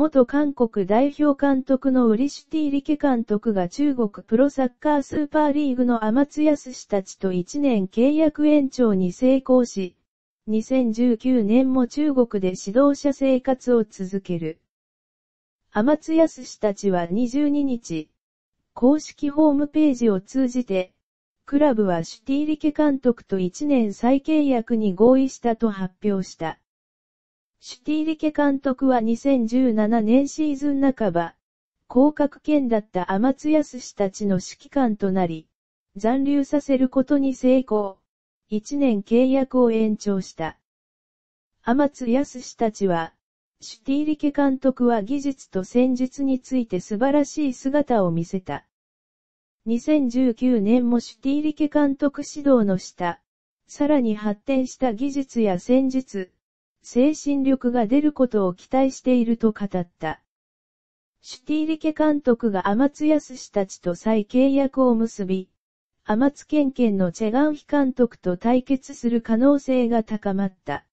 元韓国代表監督のウリシュティ・リケ監督が中国プロサッカースーパーリーグの天津康氏たちと1年契約延長に成功し、2019年も中国で指導者生活を続ける。天津康氏たちは22日、公式ホームページを通じて、クラブはシュティ・リケ監督と1年再契約に合意したと発表した。シュティリケ監督は2017年シーズン半ば、降格圏だった天津康氏たちの指揮官となり、残留させることに成功。1年契約を延長した。天津康氏たちは、シュティリケ監督は技術と戦術について素晴らしい姿を見せた。2019年もシュティリケ監督指導の下、さらに発展した技術や戦術、精神力が出ることを期待していると語った。シュティーリケ監督が天津康氏たちと再契約を結び、天津県県のチェガンヒ監督と対決する可能性が高まった。